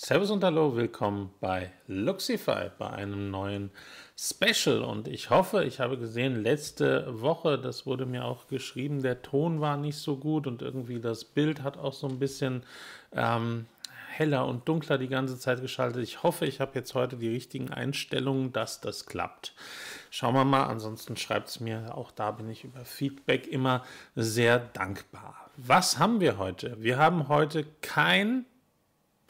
Servus und Hallo, willkommen bei Luxify, bei einem neuen Special. Und ich hoffe, ich habe gesehen, letzte Woche, das wurde mir auch geschrieben, der Ton war nicht so gut und irgendwie das Bild hat auch so ein bisschen ähm, heller und dunkler die ganze Zeit geschaltet. Ich hoffe, ich habe jetzt heute die richtigen Einstellungen, dass das klappt. Schauen wir mal, ansonsten schreibt es mir, auch da bin ich über Feedback immer sehr dankbar. Was haben wir heute? Wir haben heute kein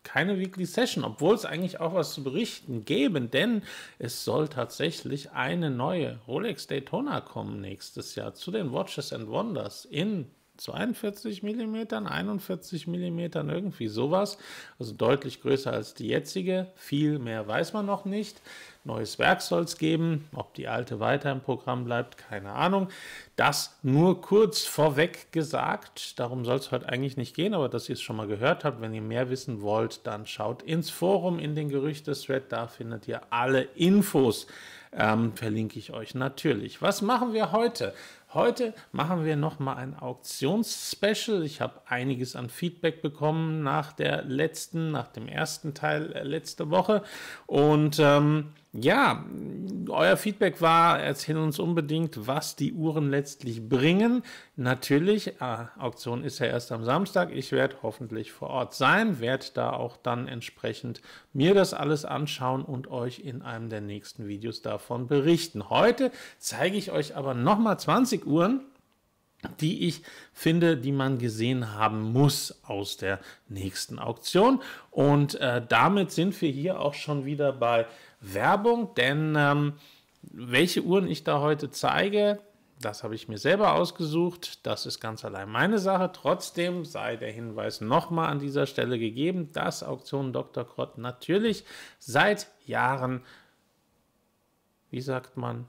keine Weekly Session, obwohl es eigentlich auch was zu berichten geben, denn es soll tatsächlich eine neue Rolex Daytona kommen nächstes Jahr zu den Watches and Wonders in 42 mm, 41 mm, irgendwie sowas. Also deutlich größer als die jetzige. Viel mehr weiß man noch nicht. Neues Werk soll es geben. Ob die alte weiter im Programm bleibt, keine Ahnung. Das nur kurz vorweg gesagt. Darum soll es heute eigentlich nicht gehen, aber dass ihr es schon mal gehört habt. Wenn ihr mehr wissen wollt, dann schaut ins Forum in den Gerüchte-Thread. Da findet ihr alle Infos. Ähm, verlinke ich euch natürlich. Was machen wir heute? Heute machen wir nochmal ein Auktionsspecial. Ich habe einiges an Feedback bekommen nach der letzten, nach dem ersten Teil äh, letzte Woche. Und ähm, ja, euer Feedback war, erzählen uns unbedingt, was die Uhren letztlich bringen. Natürlich, äh, Auktion ist ja erst am Samstag. Ich werde hoffentlich vor Ort sein, werde da auch dann entsprechend mir das alles anschauen und euch in einem der nächsten Videos davon berichten. Heute zeige ich euch aber nochmal 20 Uhren die ich finde, die man gesehen haben muss aus der nächsten Auktion. Und äh, damit sind wir hier auch schon wieder bei Werbung, denn ähm, welche Uhren ich da heute zeige, das habe ich mir selber ausgesucht. Das ist ganz allein meine Sache. Trotzdem sei der Hinweis nochmal an dieser Stelle gegeben, dass Auktion Dr. Krott natürlich seit Jahren, wie sagt man,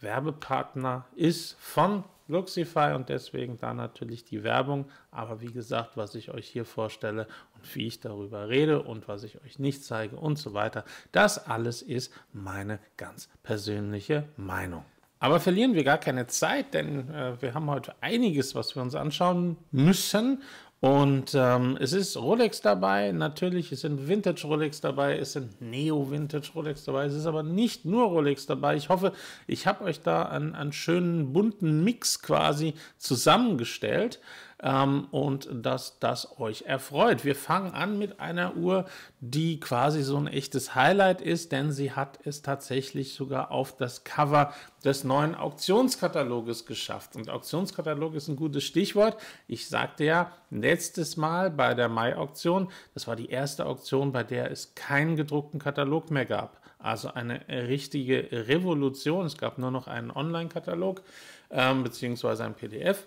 Werbepartner ist von Luxify und deswegen da natürlich die Werbung. Aber wie gesagt, was ich euch hier vorstelle wie ich darüber rede und was ich euch nicht zeige und so weiter. Das alles ist meine ganz persönliche Meinung. Aber verlieren wir gar keine Zeit, denn äh, wir haben heute einiges, was wir uns anschauen müssen. Und ähm, es ist Rolex dabei, natürlich, es sind Vintage Rolex dabei, es sind Neo-Vintage Rolex dabei, es ist aber nicht nur Rolex dabei. Ich hoffe, ich habe euch da einen, einen schönen bunten Mix quasi zusammengestellt ähm, und dass das euch erfreut. Wir fangen an mit einer Uhr, die quasi so ein echtes Highlight ist, denn sie hat es tatsächlich sogar auf das Cover des neuen Auktionskataloges geschafft. Und Auktionskatalog ist ein gutes Stichwort. Ich sagte ja letztes Mal bei der Mai-Auktion, das war die erste Auktion, bei der es keinen gedruckten Katalog mehr gab. Also eine richtige Revolution. Es gab nur noch einen Online-Katalog ähm, beziehungsweise ein PDF.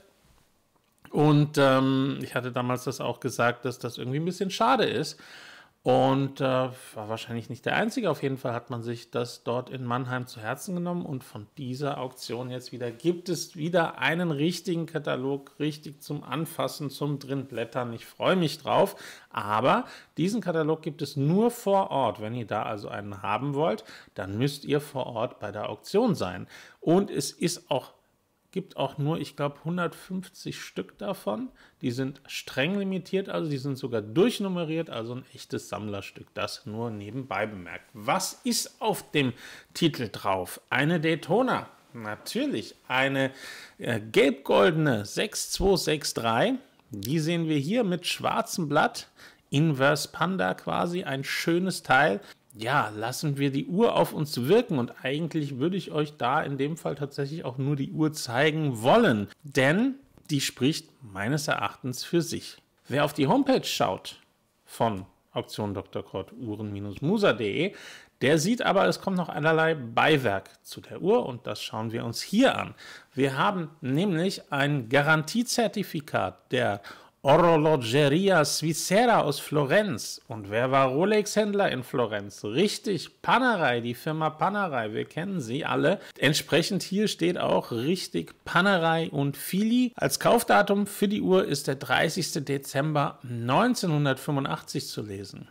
Und ähm, ich hatte damals das auch gesagt, dass das irgendwie ein bisschen schade ist. Und äh, war wahrscheinlich nicht der Einzige. Auf jeden Fall hat man sich das dort in Mannheim zu Herzen genommen. Und von dieser Auktion jetzt wieder gibt es wieder einen richtigen Katalog, richtig zum Anfassen, zum Drinblättern. Ich freue mich drauf. Aber diesen Katalog gibt es nur vor Ort. Wenn ihr da also einen haben wollt, dann müsst ihr vor Ort bei der Auktion sein. Und es ist auch gibt auch nur, ich glaube, 150 Stück davon. Die sind streng limitiert, also die sind sogar durchnummeriert, also ein echtes Sammlerstück. Das nur nebenbei bemerkt. Was ist auf dem Titel drauf? Eine Daytona. Natürlich, eine äh, gelb-goldene 6263. Die sehen wir hier mit schwarzem Blatt. Inverse Panda quasi, ein schönes Teil ja, lassen wir die Uhr auf uns wirken und eigentlich würde ich euch da in dem Fall tatsächlich auch nur die Uhr zeigen wollen, denn die spricht meines Erachtens für sich. Wer auf die Homepage schaut von Auktion Dr. Kort Uhren-Musa.de, der sieht aber, es kommt noch allerlei Beiwerk zu der Uhr und das schauen wir uns hier an. Wir haben nämlich ein Garantiezertifikat der Orologeria Svizzera aus Florenz. Und wer war Rolex-Händler in Florenz? Richtig, Panerai, die Firma Panerai. Wir kennen sie alle. Entsprechend hier steht auch richtig Panerai und Fili. Als Kaufdatum für die Uhr ist der 30. Dezember 1985 zu lesen.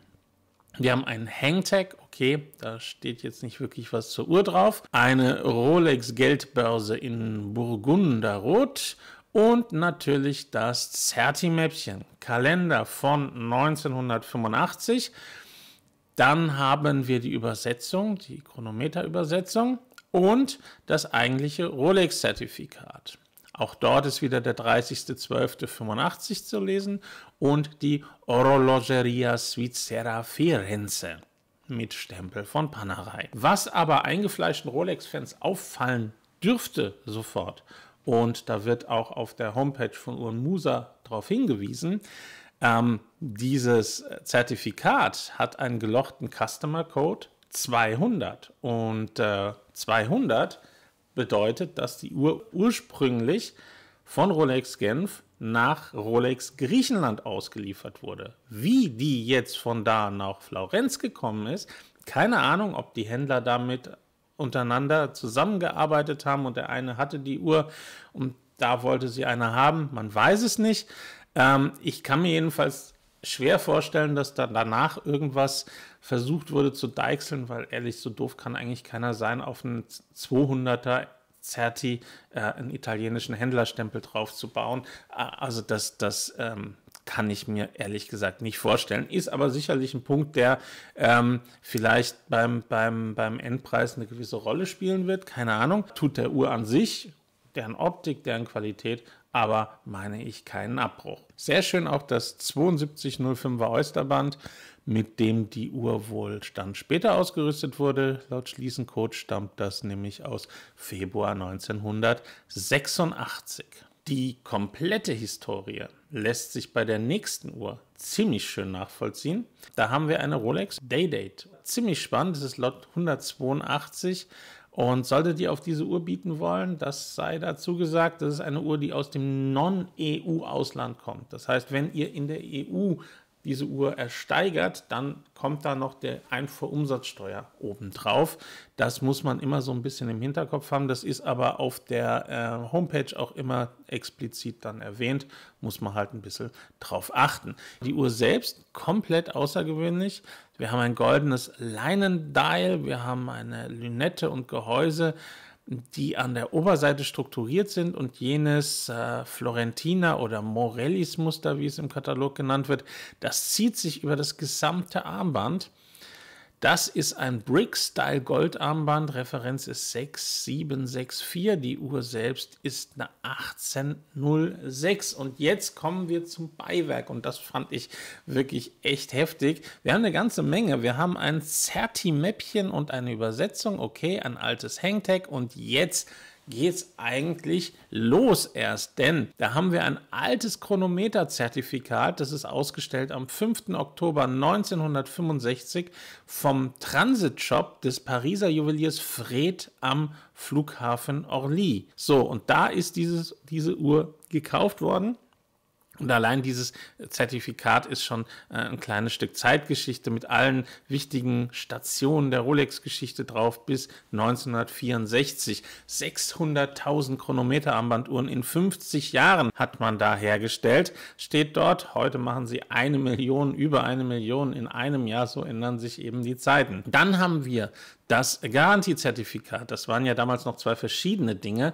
Wir haben einen Hangtag, okay, da steht jetzt nicht wirklich was zur Uhr drauf. Eine Rolex Geldbörse in Burgunderrot und natürlich das Zerti-Mäppchen, Kalender von 1985. Dann haben wir die Übersetzung, die Chronometer-Übersetzung und das eigentliche Rolex-Zertifikat. Auch dort ist wieder der 30.12.85 zu lesen und die Orologeria Svizzera Firenze mit Stempel von Panerai. Was aber eingefleischten Rolex-Fans auffallen dürfte sofort, und da wird auch auf der Homepage von Uhren Musa darauf hingewiesen. Ähm, dieses Zertifikat hat einen gelochten Customer Code 200. Und äh, 200 bedeutet, dass die Uhr ursprünglich von Rolex Genf nach Rolex Griechenland ausgeliefert wurde. Wie die jetzt von da nach Florenz gekommen ist, keine Ahnung, ob die Händler damit untereinander zusammengearbeitet haben und der eine hatte die Uhr und da wollte sie eine haben. Man weiß es nicht. Ähm, ich kann mir jedenfalls schwer vorstellen, dass dann danach irgendwas versucht wurde zu deichseln, weil ehrlich, so doof kann eigentlich keiner sein, auf einen 200er Certi äh, einen italienischen Händlerstempel draufzubauen. Also das, das ähm, kann ich mir ehrlich gesagt nicht vorstellen. Ist aber sicherlich ein Punkt, der ähm, vielleicht beim, beim, beim Endpreis eine gewisse Rolle spielen wird. Keine Ahnung. Tut der Uhr an sich, deren Optik, deren Qualität, aber meine ich keinen Abbruch. Sehr schön auch das 7205er Oysterband, mit dem die Uhr wohl stand später ausgerüstet wurde. Laut Schließencode stammt das nämlich aus Februar 1986. Die komplette Historie lässt sich bei der nächsten Uhr ziemlich schön nachvollziehen. Da haben wir eine Rolex Daydate. Ziemlich spannend, das ist Lot 182 und solltet ihr auf diese Uhr bieten wollen, das sei dazu gesagt, das ist eine Uhr, die aus dem Non-EU-Ausland kommt. Das heißt, wenn ihr in der EU diese Uhr ersteigert, dann kommt da noch der Einfuhrumsatzsteuer obendrauf. Das muss man immer so ein bisschen im Hinterkopf haben. Das ist aber auf der äh, Homepage auch immer explizit dann erwähnt. Muss man halt ein bisschen drauf achten. Die Uhr selbst komplett außergewöhnlich. Wir haben ein goldenes Leinendial, wir haben eine Lünette und Gehäuse die an der Oberseite strukturiert sind und jenes äh, Florentiner oder Morellis Muster, wie es im Katalog genannt wird, das zieht sich über das gesamte Armband. Das ist ein Brick-Style Goldarmband. Referenz ist 6764. Die Uhr selbst ist eine 1806. Und jetzt kommen wir zum Beiwerk. Und das fand ich wirklich echt heftig. Wir haben eine ganze Menge. Wir haben ein certi mäppchen und eine Übersetzung. Okay, ein altes Hangtag. Und jetzt geht es eigentlich los erst, denn da haben wir ein altes Chronometerzertifikat, das ist ausgestellt am 5. Oktober 1965 vom Transit-Shop des Pariser Juweliers Fred am Flughafen Orly. So, und da ist dieses, diese Uhr gekauft worden und allein dieses Zertifikat ist schon äh, ein kleines Stück Zeitgeschichte mit allen wichtigen Stationen der Rolex-Geschichte drauf bis 1964. 600.000 Chronometer-Armbanduhren in 50 Jahren hat man da hergestellt. Steht dort, heute machen sie eine Million, über eine Million in einem Jahr, so ändern sich eben die Zeiten. Dann haben wir das Garantiezertifikat. Das waren ja damals noch zwei verschiedene Dinge.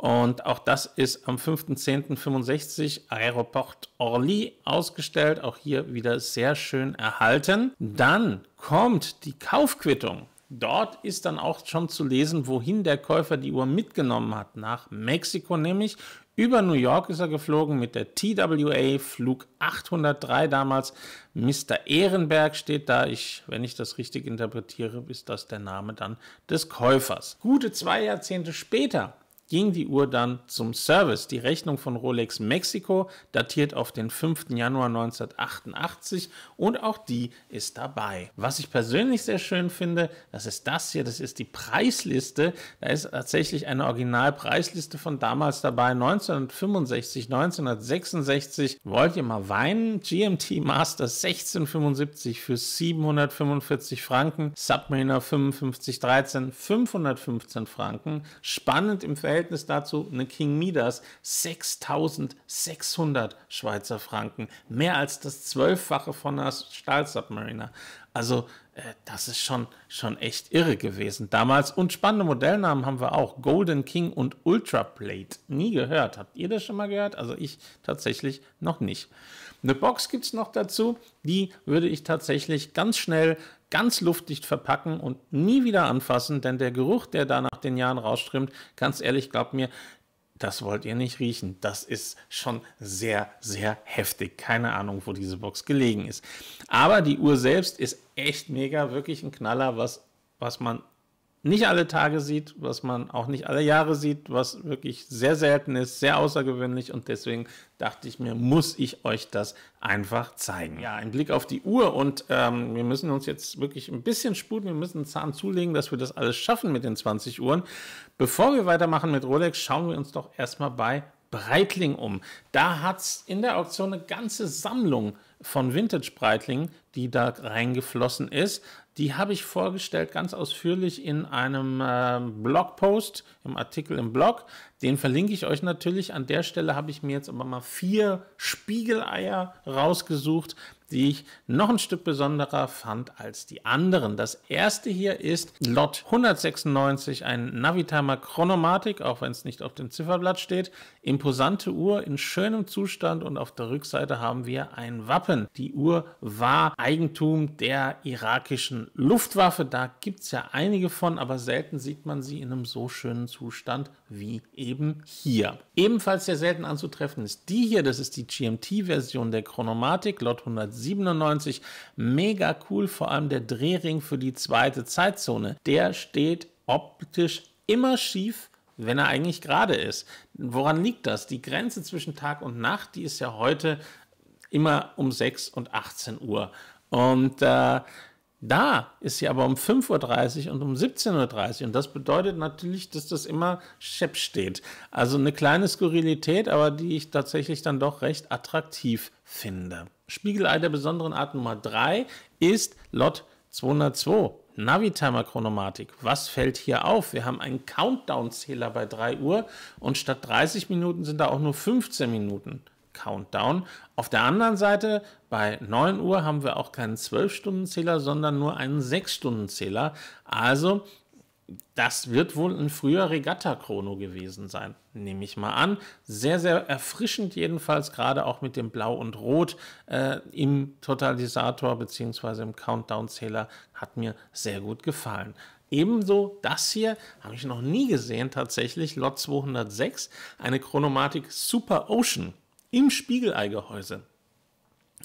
Und auch das ist am 5.10.65 Aeroport Orly ausgestellt. Auch hier wieder sehr schön erhalten. Dann kommt die Kaufquittung. Dort ist dann auch schon zu lesen, wohin der Käufer die Uhr mitgenommen hat. Nach Mexiko nämlich. Über New York ist er geflogen mit der TWA Flug 803 damals. Mr. Ehrenberg steht da. Ich, wenn ich das richtig interpretiere, ist das der Name dann des Käufers. Gute zwei Jahrzehnte später ging die Uhr dann zum Service. Die Rechnung von Rolex Mexiko datiert auf den 5. Januar 1988 und auch die ist dabei. Was ich persönlich sehr schön finde, das ist das hier, das ist die Preisliste. Da ist tatsächlich eine Originalpreisliste von damals dabei, 1965, 1966. Wollt ihr mal weinen? GMT Master 1675 für 745 Franken, Submariner 5513 515 Franken. Spannend im Verhältnis Verhältnis dazu eine King Midas 6600 Schweizer Franken, mehr als das Zwölffache von einer Stahlsubmariner. Also äh, das ist schon, schon echt irre gewesen damals. Und spannende Modellnamen haben wir auch. Golden King und Ultra Plate. Nie gehört. Habt ihr das schon mal gehört? Also ich tatsächlich noch nicht. Eine Box gibt es noch dazu, die würde ich tatsächlich ganz schnell, ganz luftdicht verpacken und nie wieder anfassen, denn der Geruch, der da nach den Jahren rausströmt, ganz ehrlich, glaubt mir, das wollt ihr nicht riechen. Das ist schon sehr, sehr heftig. Keine Ahnung, wo diese Box gelegen ist. Aber die Uhr selbst ist echt mega, wirklich ein Knaller, was, was man nicht alle Tage sieht, was man auch nicht alle Jahre sieht, was wirklich sehr selten ist, sehr außergewöhnlich und deswegen dachte ich mir, muss ich euch das einfach zeigen. Ja, ein Blick auf die Uhr und ähm, wir müssen uns jetzt wirklich ein bisschen sputen, wir müssen einen Zahn zulegen, dass wir das alles schaffen mit den 20 Uhren. Bevor wir weitermachen mit Rolex, schauen wir uns doch erstmal bei Breitling um. Da hat es in der Auktion eine ganze Sammlung von Vintage Breitling, die da reingeflossen ist. Die habe ich vorgestellt ganz ausführlich in einem äh, Blogpost, im Artikel im Blog. Den verlinke ich euch natürlich. An der Stelle habe ich mir jetzt aber mal vier Spiegeleier rausgesucht, die ich noch ein Stück besonderer fand als die anderen. Das erste hier ist Lot 196, ein Navitimer Chronomatik, auch wenn es nicht auf dem Zifferblatt steht. Imposante Uhr in schönem Zustand und auf der Rückseite haben wir ein Wappen. Die Uhr war Eigentum der irakischen Luftwaffe. Da gibt es ja einige von, aber selten sieht man sie in einem so schönen Zustand wie eben hier. Ebenfalls sehr selten anzutreffen ist die hier, das ist die GMT-Version der Chronomatik, Lot 197, mega cool, vor allem der Drehring für die zweite Zeitzone, der steht optisch immer schief, wenn er eigentlich gerade ist. Woran liegt das? Die Grenze zwischen Tag und Nacht, die ist ja heute immer um 6 und 18 Uhr. Und äh, da ist sie aber um 5.30 Uhr und um 17.30 Uhr. Und das bedeutet natürlich, dass das immer schepp steht. Also eine kleine Skurrilität, aber die ich tatsächlich dann doch recht attraktiv finde. Spiegelei der besonderen Art Nummer 3 ist Lot 202. Navitimer Chronomatik. Was fällt hier auf? Wir haben einen Countdown-Zähler bei 3 Uhr und statt 30 Minuten sind da auch nur 15 Minuten. Countdown. Auf der anderen Seite, bei 9 Uhr haben wir auch keinen 12-Stunden-Zähler, sondern nur einen 6-Stunden-Zähler. Also das wird wohl ein früher Regatta-Chrono gewesen sein, nehme ich mal an. Sehr, sehr erfrischend jedenfalls, gerade auch mit dem Blau und Rot äh, im Totalisator bzw. im Countdown-Zähler hat mir sehr gut gefallen. Ebenso das hier habe ich noch nie gesehen tatsächlich, Lot 206, eine Chronomatik Super Ocean im Spiegeleigehäuse.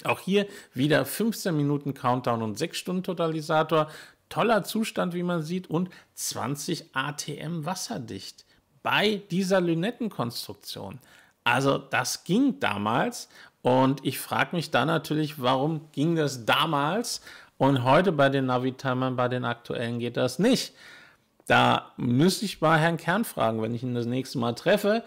Auch hier wieder 15 Minuten Countdown und 6 Stunden Totalisator. Toller Zustand, wie man sieht, und 20 ATM wasserdicht bei dieser Lünettenkonstruktion. Also das ging damals und ich frage mich da natürlich, warum ging das damals und heute bei den Navitimern, bei den aktuellen geht das nicht. Da müsste ich mal Herrn Kern fragen, wenn ich ihn das nächste Mal treffe.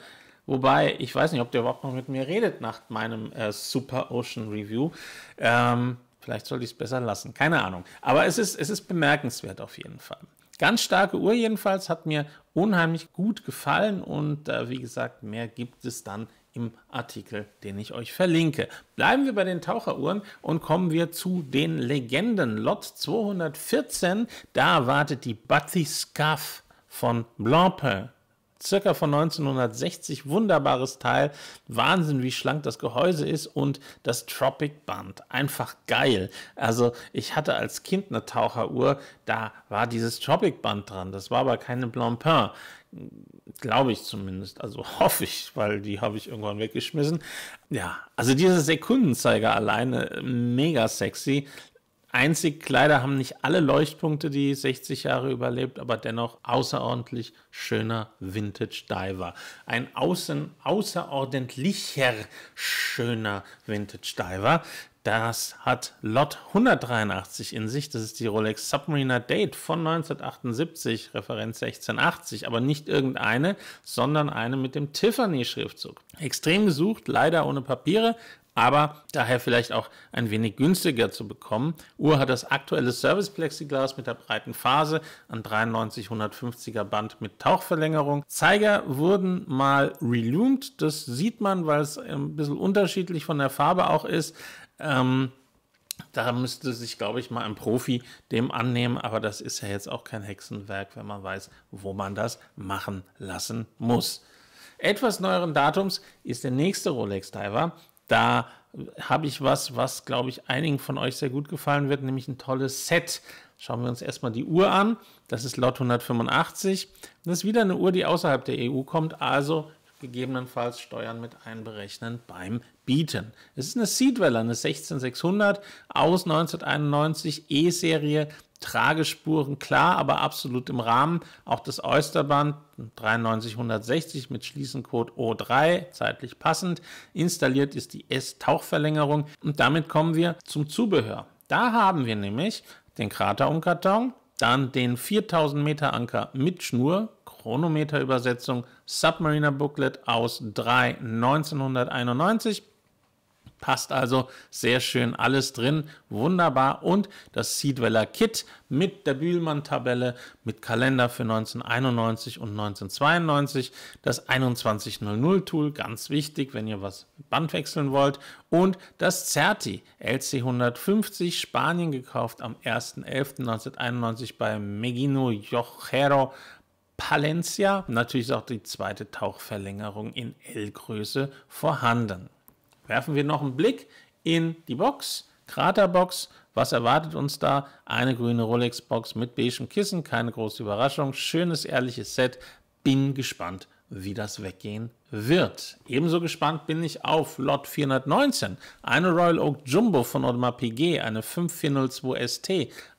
Wobei, ich weiß nicht, ob der überhaupt noch mit mir redet nach meinem äh, Super Ocean Review. Ähm, vielleicht sollte ich es besser lassen, keine Ahnung. Aber es ist, es ist bemerkenswert auf jeden Fall. Ganz starke Uhr jedenfalls, hat mir unheimlich gut gefallen und äh, wie gesagt, mehr gibt es dann im Artikel, den ich euch verlinke. Bleiben wir bei den Taucheruhren und kommen wir zu den Legenden. Lot 214, da wartet die Batiscaf von Blancpain circa von 1960, wunderbares Teil, Wahnsinn, wie schlank das Gehäuse ist und das Tropic Band, einfach geil. Also ich hatte als Kind eine Taucheruhr, da war dieses Tropic Band dran, das war aber keine Blancpain. Glaube ich zumindest, also hoffe ich, weil die habe ich irgendwann weggeschmissen. Ja, also dieser Sekundenzeiger alleine mega sexy. Einzig leider haben nicht alle Leuchtpunkte die 60 Jahre überlebt, aber dennoch außerordentlich schöner Vintage Diver. Ein außen, außerordentlicher schöner Vintage Diver. Das hat Lot 183 in sich. Das ist die Rolex Submariner Date von 1978, Referenz 1680, aber nicht irgendeine, sondern eine mit dem Tiffany-Schriftzug. Extrem gesucht, leider ohne Papiere, aber daher vielleicht auch ein wenig günstiger zu bekommen. Uhr hat das aktuelle Service Plexiglas mit der breiten Phase an 93 150er Band mit Tauchverlängerung. Zeiger wurden mal reloomed, das sieht man, weil es ein bisschen unterschiedlich von der Farbe auch ist. Ähm, da müsste sich, glaube ich, mal ein Profi dem annehmen, aber das ist ja jetzt auch kein Hexenwerk, wenn man weiß, wo man das machen lassen muss. Etwas neueren Datums ist der nächste Rolex Diver, da habe ich was, was, glaube ich, einigen von euch sehr gut gefallen wird, nämlich ein tolles Set. Schauen wir uns erstmal die Uhr an. Das ist Lot 185. Das ist wieder eine Uhr, die außerhalb der EU kommt, also gegebenenfalls Steuern mit einberechnen beim Bieten. Es ist eine Seedweller, eine 16600 aus 1991 E-Serie, Tragespuren klar, aber absolut im Rahmen. Auch das Oysterband 93160 mit Schließencode O3, zeitlich passend. Installiert ist die S-Tauchverlängerung und damit kommen wir zum Zubehör. Da haben wir nämlich den Kraterumkarton, dann den 4000 Meter Anker mit Schnur, Chronometer-Übersetzung Submariner Booklet aus 3 1991. Passt also sehr schön alles drin, wunderbar. Und das Seedweller Kit mit der Bühlmann-Tabelle, mit Kalender für 1991 und 1992, das 2100-Tool, ganz wichtig, wenn ihr was Band wechseln wollt, und das Certi LC150, Spanien gekauft am 1.11.1991 bei Megino Jojero Palencia. Natürlich ist auch die zweite Tauchverlängerung in L-Größe vorhanden. Werfen wir noch einen Blick in die Box, Kraterbox. Was erwartet uns da? Eine grüne Rolex-Box mit beigem Kissen, keine große Überraschung. Schönes, ehrliches Set. Bin gespannt, wie das weggehen wird wird. Ebenso gespannt bin ich auf Lot 419, eine Royal Oak Jumbo von Audemars PG, eine 5402 ST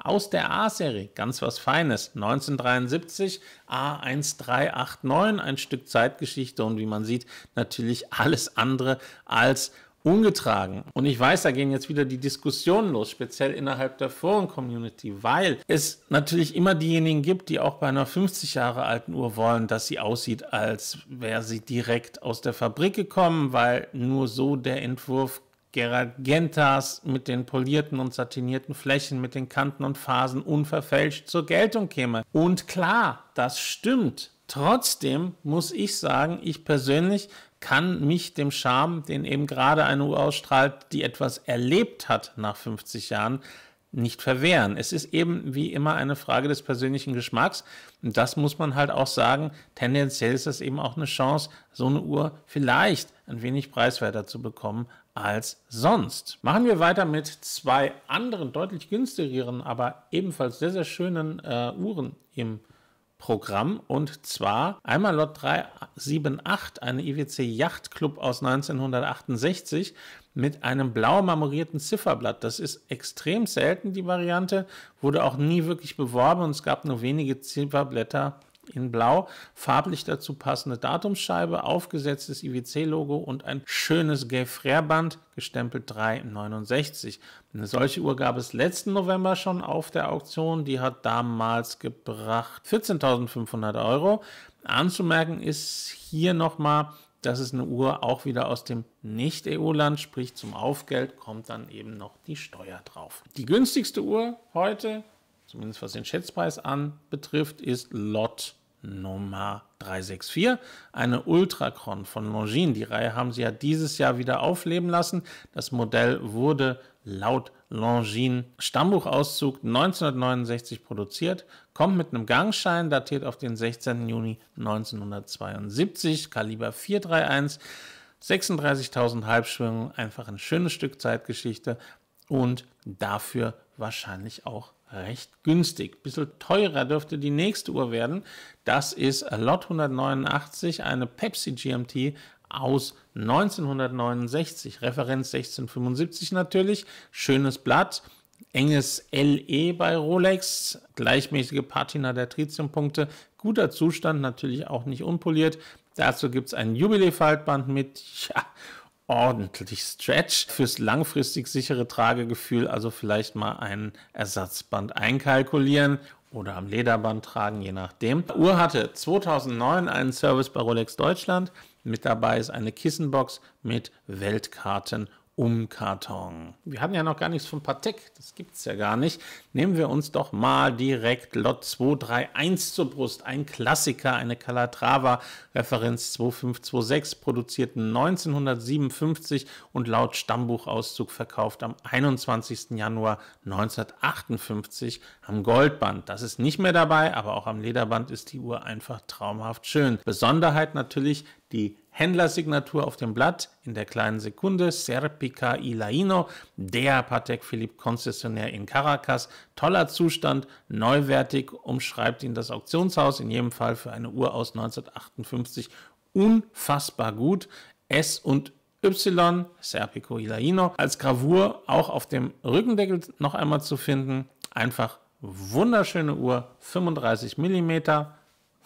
aus der A-Serie, ganz was Feines, 1973 A1389, ein Stück Zeitgeschichte und wie man sieht, natürlich alles andere als ungetragen. Und ich weiß, da gehen jetzt wieder die Diskussionen los, speziell innerhalb der Foren-Community, weil es natürlich immer diejenigen gibt, die auch bei einer 50 Jahre alten Uhr wollen, dass sie aussieht, als wäre sie direkt aus der Fabrik gekommen, weil nur so der Entwurf Gerard Gentas mit den polierten und satinierten Flächen, mit den Kanten und Phasen unverfälscht zur Geltung käme. Und klar, das stimmt. Trotzdem muss ich sagen, ich persönlich kann mich dem Charme, den eben gerade eine Uhr ausstrahlt, die etwas erlebt hat nach 50 Jahren, nicht verwehren. Es ist eben wie immer eine Frage des persönlichen Geschmacks. Und das muss man halt auch sagen. Tendenziell ist das eben auch eine Chance, so eine Uhr vielleicht ein wenig preiswerter zu bekommen als sonst. Machen wir weiter mit zwei anderen, deutlich günstigeren, aber ebenfalls sehr, sehr schönen äh, Uhren im Programm und zwar einmal Lot 378, eine IWC Yacht Club aus 1968 mit einem blau marmorierten Zifferblatt. Das ist extrem selten, die Variante, wurde auch nie wirklich beworben und es gab nur wenige Zifferblätter in blau, farblich dazu passende Datumsscheibe, aufgesetztes IWC-Logo und ein schönes Gay-Frère-Band, gestempelt 369. Eine solche Uhr gab es letzten November schon auf der Auktion, die hat damals gebracht 14.500 Euro. Anzumerken ist hier nochmal, dass es eine Uhr auch wieder aus dem Nicht-EU-Land, sprich zum Aufgeld kommt dann eben noch die Steuer drauf. Die günstigste Uhr heute, zumindest was den Schätzpreis anbetrifft, ist Lot Nummer 364, eine Ultracron von Longines. Die Reihe haben sie ja dieses Jahr wieder aufleben lassen. Das Modell wurde laut Longines Stammbuchauszug 1969 produziert, kommt mit einem Gangschein, datiert auf den 16. Juni 1972, Kaliber 431, 36.000 Halbschwingungen, einfach ein schönes Stück Zeitgeschichte und dafür wahrscheinlich auch recht günstig. Ein bisschen teurer dürfte die nächste Uhr werden. Das ist Lot 189, eine Pepsi GMT aus 1969, Referenz 1675 natürlich. Schönes Blatt, enges LE bei Rolex, gleichmäßige Patina der Tritiumpunkte, guter Zustand, natürlich auch nicht unpoliert. Dazu gibt es ein Jubiläe-Faltband mit, ja, ordentlich stretch Fürs langfristig sichere Tragegefühl also vielleicht mal ein Ersatzband einkalkulieren oder am Lederband tragen, je nachdem. Die Uhr hatte 2009 einen Service bei Rolex Deutschland. Mit dabei ist eine Kissenbox mit Weltkarten Umkarton. Wir hatten ja noch gar nichts von Patek, das gibt es ja gar nicht. Nehmen wir uns doch mal direkt Lot 231 zur Brust. Ein Klassiker, eine Calatrava, Referenz 2526, produziert 1957 und laut Stammbuchauszug verkauft am 21. Januar 1958 am Goldband. Das ist nicht mehr dabei, aber auch am Lederband ist die Uhr einfach traumhaft schön. Besonderheit natürlich die Händlersignatur auf dem Blatt in der kleinen Sekunde, Serpica Ilaino, der Patek Philipp Konzessionär in Caracas, toller Zustand, neuwertig, umschreibt ihn das Auktionshaus, in jedem Fall für eine Uhr aus 1958 unfassbar gut. S und Y, Serpico Ilaino, als Gravur auch auf dem Rückendeckel noch einmal zu finden. Einfach wunderschöne Uhr, 35 mm.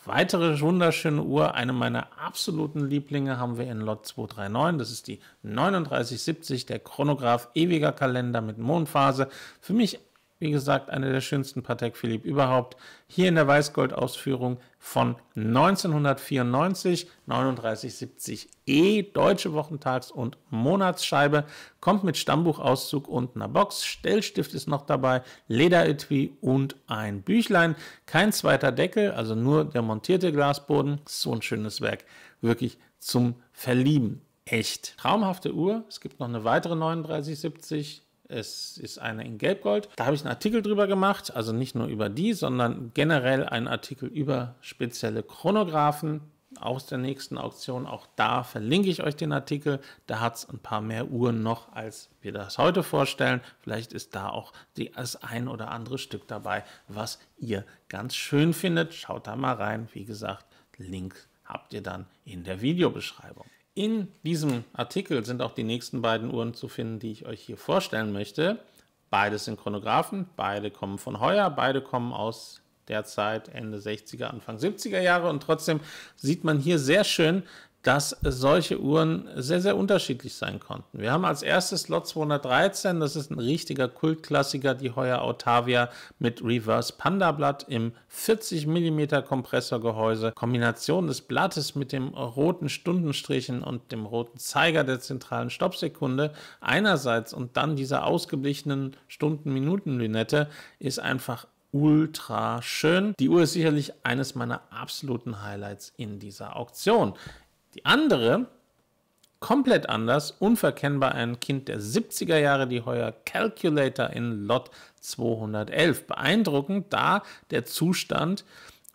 Weitere wunderschöne Uhr, eine meiner absoluten Lieblinge haben wir in Lot 239, das ist die 3970, der Chronograph, ewiger Kalender mit Mondphase. Für mich wie gesagt, eine der schönsten Patek Philippe überhaupt. Hier in der Weißgold-Ausführung von 1994, 3970E, deutsche Wochentags- und Monatsscheibe, kommt mit Stammbuchauszug und einer Box. Stellstift ist noch dabei, Lederetui und ein Büchlein. Kein zweiter Deckel, also nur der montierte Glasboden. So ein schönes Werk, wirklich zum Verlieben echt. Traumhafte Uhr. Es gibt noch eine weitere 3970, es ist eine in Gelbgold. Da habe ich einen Artikel drüber gemacht, also nicht nur über die, sondern generell einen Artikel über spezielle Chronographen aus der nächsten Auktion. Auch da verlinke ich euch den Artikel. Da hat es ein paar mehr Uhren noch, als wir das heute vorstellen. Vielleicht ist da auch die, das ein oder andere Stück dabei, was ihr ganz schön findet. Schaut da mal rein. Wie gesagt, Link habt ihr dann in der Videobeschreibung. In diesem Artikel sind auch die nächsten beiden Uhren zu finden, die ich euch hier vorstellen möchte. Beide sind Chronographen, beide kommen von heuer, beide kommen aus der Zeit Ende 60er, Anfang 70er Jahre und trotzdem sieht man hier sehr schön, dass solche Uhren sehr, sehr unterschiedlich sein konnten. Wir haben als erstes Lot 213, das ist ein richtiger Kultklassiker, die Heuer Otavia mit Reverse Panda Blatt im 40 mm Kompressorgehäuse. Kombination des Blattes mit dem roten Stundenstrichen und dem roten Zeiger der zentralen Stoppsekunde einerseits und dann dieser ausgeblichenen Stunden-Minuten-Lünette ist einfach ultra schön. Die Uhr ist sicherlich eines meiner absoluten Highlights in dieser Auktion. Die andere, komplett anders, unverkennbar ein Kind der 70er Jahre, die heuer Calculator in Lot 211. Beeindruckend, da der Zustand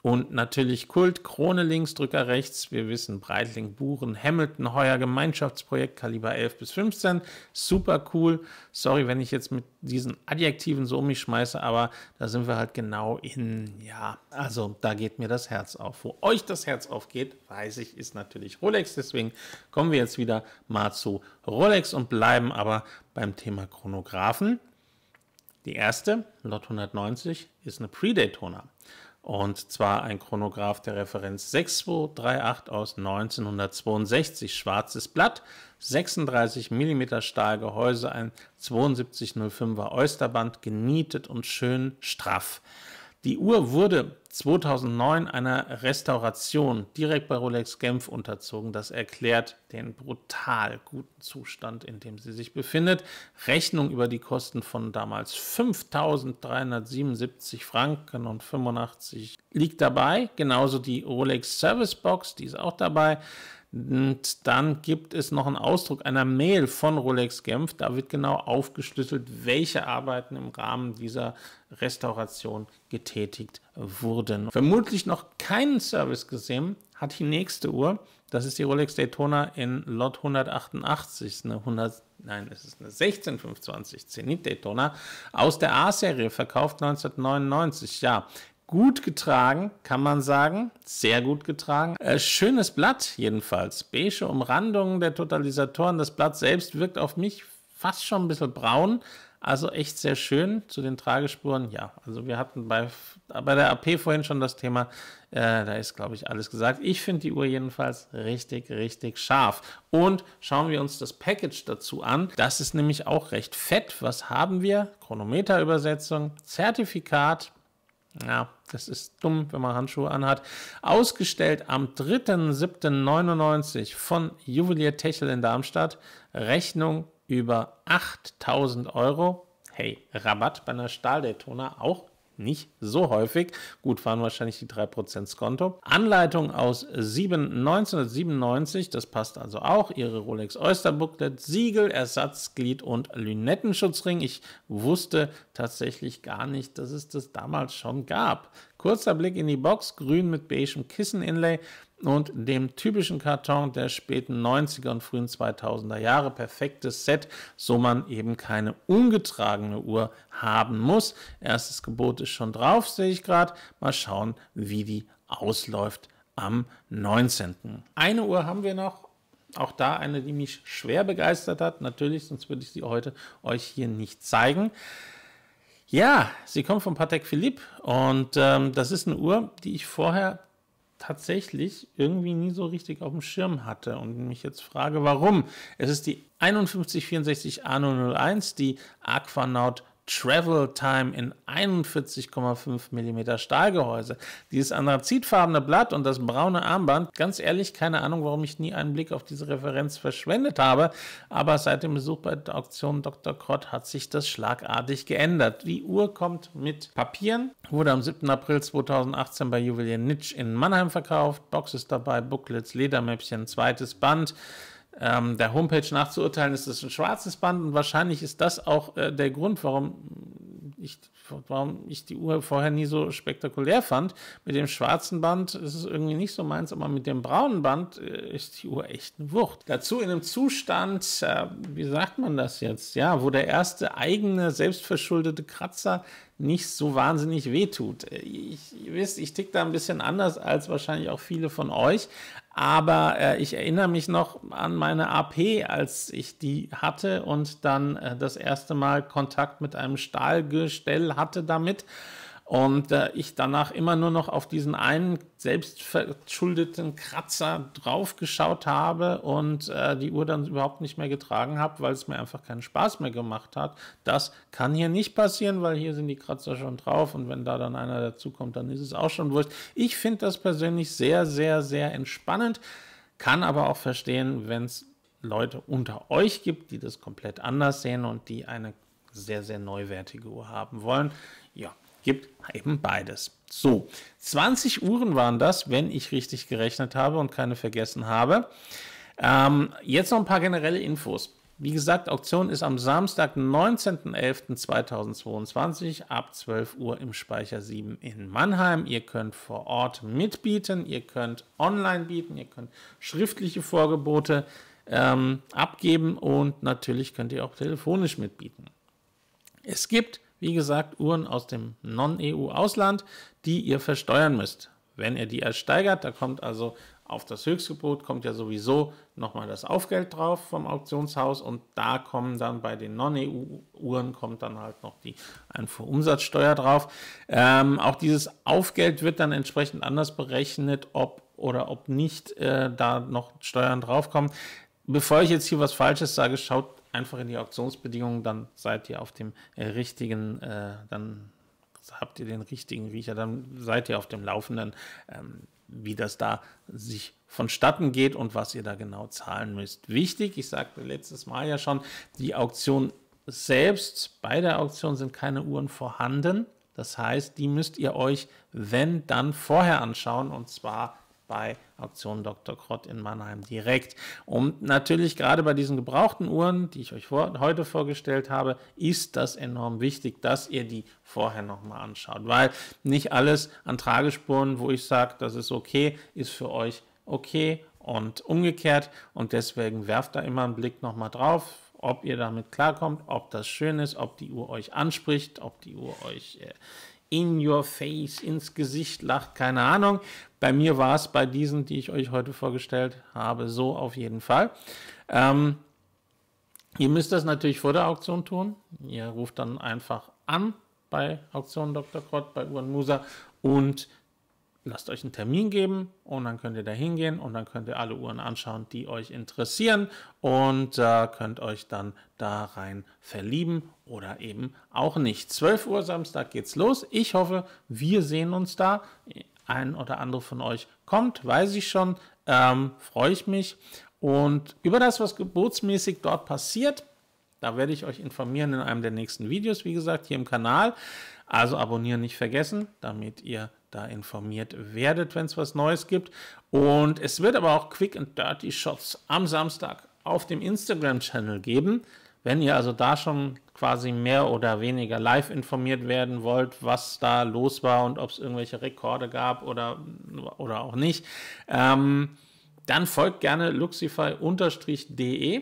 und natürlich Kult, Krone links, Drücker rechts. Wir wissen Breitling, Buren, Hamilton, Heuer, Gemeinschaftsprojekt, Kaliber 11 bis 15. Super cool. Sorry, wenn ich jetzt mit diesen Adjektiven so um mich schmeiße, aber da sind wir halt genau in, ja, also da geht mir das Herz auf. Wo euch das Herz aufgeht, weiß ich, ist natürlich Rolex. Deswegen kommen wir jetzt wieder mal zu Rolex und bleiben aber beim Thema Chronographen. Die erste, Lot 190, ist eine Pre-Daytona. Und zwar ein Chronograph der Referenz 6238 aus 1962, schwarzes Blatt, 36 mm Stahlgehäuse, ein 7205er Oysterband, genietet und schön straff. Die Uhr wurde 2009 einer Restauration direkt bei Rolex Genf unterzogen. Das erklärt den brutal guten Zustand, in dem sie sich befindet. Rechnung über die Kosten von damals 5.377 Franken und 85 liegt dabei. Genauso die Rolex Service Box, die ist auch dabei. Und dann gibt es noch einen Ausdruck einer Mail von Rolex Genf. Da wird genau aufgeschlüsselt, welche Arbeiten im Rahmen dieser Restauration getätigt wurden. Vermutlich noch keinen Service gesehen hat die nächste Uhr. Das ist die Rolex Daytona in Lot 188. Eine 100, nein, es ist eine 1625 Zenit Daytona aus der A-Serie, verkauft 1999. Ja, Gut getragen, kann man sagen. Sehr gut getragen. Äh, schönes Blatt jedenfalls. Beige Umrandungen der Totalisatoren. Das Blatt selbst wirkt auf mich fast schon ein bisschen braun. Also echt sehr schön zu den Tragespuren. Ja, also wir hatten bei, bei der AP vorhin schon das Thema. Äh, da ist, glaube ich, alles gesagt. Ich finde die Uhr jedenfalls richtig, richtig scharf. Und schauen wir uns das Package dazu an. Das ist nämlich auch recht fett. Was haben wir? Chronometerübersetzung, Zertifikat, ja, das ist dumm, wenn man Handschuhe anhat. Ausgestellt am 3.7.99 von Juwelier Techel in Darmstadt. Rechnung über 8000 Euro. Hey, Rabatt bei einer Stahldetona auch nicht so häufig. Gut, waren wahrscheinlich die 3% Skonto. Anleitung aus 7, 1997, das passt also auch. Ihre Rolex Oyster Booklet, Siegel, Ersatzglied und Lünettenschutzring. Ich wusste tatsächlich gar nicht, dass es das damals schon gab. Kurzer Blick in die Box, grün mit beigem Kisseninlay und dem typischen Karton der späten 90er und frühen 2000er Jahre. Perfektes Set, so man eben keine ungetragene Uhr haben muss. Erstes Gebot ist schon drauf, sehe ich gerade. Mal schauen, wie die ausläuft am 19. Eine Uhr haben wir noch auch da eine, die mich schwer begeistert hat. Natürlich, sonst würde ich sie heute euch hier nicht zeigen. Ja, sie kommt von Patek Philippe und ähm, das ist eine Uhr, die ich vorher tatsächlich irgendwie nie so richtig auf dem Schirm hatte und mich jetzt frage, warum. Es ist die 5164 A001, die Aquanaut Travel Time in 41,5 mm Stahlgehäuse. Dieses anthrazitfarbene Blatt und das braune Armband, ganz ehrlich, keine Ahnung, warum ich nie einen Blick auf diese Referenz verschwendet habe, aber seit dem Besuch bei der Auktion Dr. Krott hat sich das schlagartig geändert. Die Uhr kommt mit Papieren, wurde am 7. April 2018 bei Juwelier Nitsch in Mannheim verkauft, Box ist dabei, Booklets, Ledermäppchen, zweites Band ähm, der Homepage nachzuurteilen, ist es ein schwarzes Band und wahrscheinlich ist das auch äh, der Grund, warum ich, warum ich die Uhr vorher nie so spektakulär fand. Mit dem schwarzen Band ist es irgendwie nicht so meins, aber mit dem braunen Band äh, ist die Uhr echt eine Wucht. Dazu in einem Zustand, äh, wie sagt man das jetzt, ja, wo der erste eigene, selbstverschuldete Kratzer nicht so wahnsinnig wehtut. Äh, ich, ihr wisst, ich tick da ein bisschen anders als wahrscheinlich auch viele von euch, aber äh, ich erinnere mich noch an meine AP, als ich die hatte und dann äh, das erste Mal Kontakt mit einem Stahlgestell hatte damit. Und äh, ich danach immer nur noch auf diesen einen selbstverschuldeten Kratzer drauf geschaut habe und äh, die Uhr dann überhaupt nicht mehr getragen habe, weil es mir einfach keinen Spaß mehr gemacht hat. Das kann hier nicht passieren, weil hier sind die Kratzer schon drauf und wenn da dann einer dazukommt, dann ist es auch schon wurscht. Ich finde das persönlich sehr, sehr, sehr entspannend, kann aber auch verstehen, wenn es Leute unter euch gibt, die das komplett anders sehen und die eine sehr, sehr neuwertige Uhr haben wollen. Ja, gibt eben beides. So, 20 Uhren waren das, wenn ich richtig gerechnet habe und keine vergessen habe. Ähm, jetzt noch ein paar generelle Infos. Wie gesagt, Auktion ist am Samstag, 19.11.2022 ab 12 Uhr im Speicher 7 in Mannheim. Ihr könnt vor Ort mitbieten, ihr könnt online bieten, ihr könnt schriftliche Vorgebote ähm, abgeben und natürlich könnt ihr auch telefonisch mitbieten. Es gibt wie gesagt, Uhren aus dem Non-EU-Ausland, die ihr versteuern müsst. Wenn ihr die ersteigert, da kommt also auf das Höchstgebot kommt ja sowieso nochmal das Aufgeld drauf vom Auktionshaus und da kommen dann bei den Non-EU-Uhren kommt dann halt noch die Einfuhrumsatzsteuer drauf. Ähm, auch dieses Aufgeld wird dann entsprechend anders berechnet, ob oder ob nicht äh, da noch Steuern draufkommen. Bevor ich jetzt hier was Falsches sage, schaut einfach in die Auktionsbedingungen, dann seid ihr auf dem äh, richtigen, äh, dann habt ihr den richtigen Riecher, dann seid ihr auf dem Laufenden, ähm, wie das da sich vonstatten geht und was ihr da genau zahlen müsst. Wichtig, ich sagte letztes Mal ja schon, die Auktion selbst, bei der Auktion sind keine Uhren vorhanden. Das heißt, die müsst ihr euch, wenn, dann vorher anschauen und zwar bei Auktion Dr. Krott in Mannheim direkt. Und natürlich gerade bei diesen gebrauchten Uhren, die ich euch vor, heute vorgestellt habe, ist das enorm wichtig, dass ihr die vorher nochmal anschaut, weil nicht alles an Tragespuren, wo ich sage, das ist okay, ist für euch okay und umgekehrt. Und deswegen werft da immer einen Blick nochmal drauf, ob ihr damit klarkommt, ob das schön ist, ob die Uhr euch anspricht, ob die Uhr euch... Äh, in your face, ins Gesicht lacht, keine Ahnung. Bei mir war es bei diesen, die ich euch heute vorgestellt habe, so auf jeden Fall. Ähm, ihr müsst das natürlich vor der Auktion tun. Ihr ruft dann einfach an bei Auktion Dr. Krott, bei Uhren Musa und lasst euch einen Termin geben und dann könnt ihr da hingehen und dann könnt ihr alle Uhren anschauen, die euch interessieren und äh, könnt euch dann da rein verlieben oder eben auch nicht. 12 Uhr Samstag geht's los. Ich hoffe, wir sehen uns da. Ein oder andere von euch kommt, weiß ich schon. Ähm, Freue ich mich. Und über das, was gebotsmäßig dort passiert, da werde ich euch informieren in einem der nächsten Videos, wie gesagt, hier im Kanal. Also abonnieren nicht vergessen, damit ihr da informiert werdet, wenn es was Neues gibt. Und es wird aber auch Quick and Dirty Shots am Samstag auf dem Instagram-Channel geben. Wenn ihr also da schon quasi mehr oder weniger live informiert werden wollt, was da los war und ob es irgendwelche Rekorde gab oder, oder auch nicht, ähm, dann folgt gerne luxify-de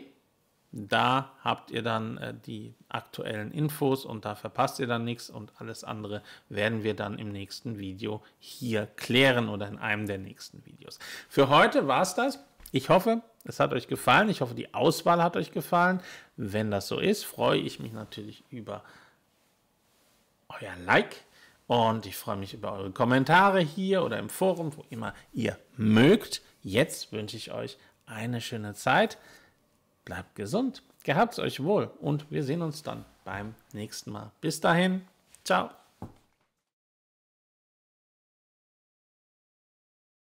da habt ihr dann äh, die aktuellen Infos und da verpasst ihr dann nichts und alles andere werden wir dann im nächsten Video hier klären oder in einem der nächsten Videos. Für heute war es das. Ich hoffe, es hat euch gefallen. Ich hoffe, die Auswahl hat euch gefallen. Wenn das so ist, freue ich mich natürlich über euer Like. Und ich freue mich über eure Kommentare hier oder im Forum, wo immer ihr mögt. Jetzt wünsche ich euch eine schöne Zeit bleibt gesund, gehabt euch wohl und wir sehen uns dann beim nächsten Mal. Bis dahin, ciao.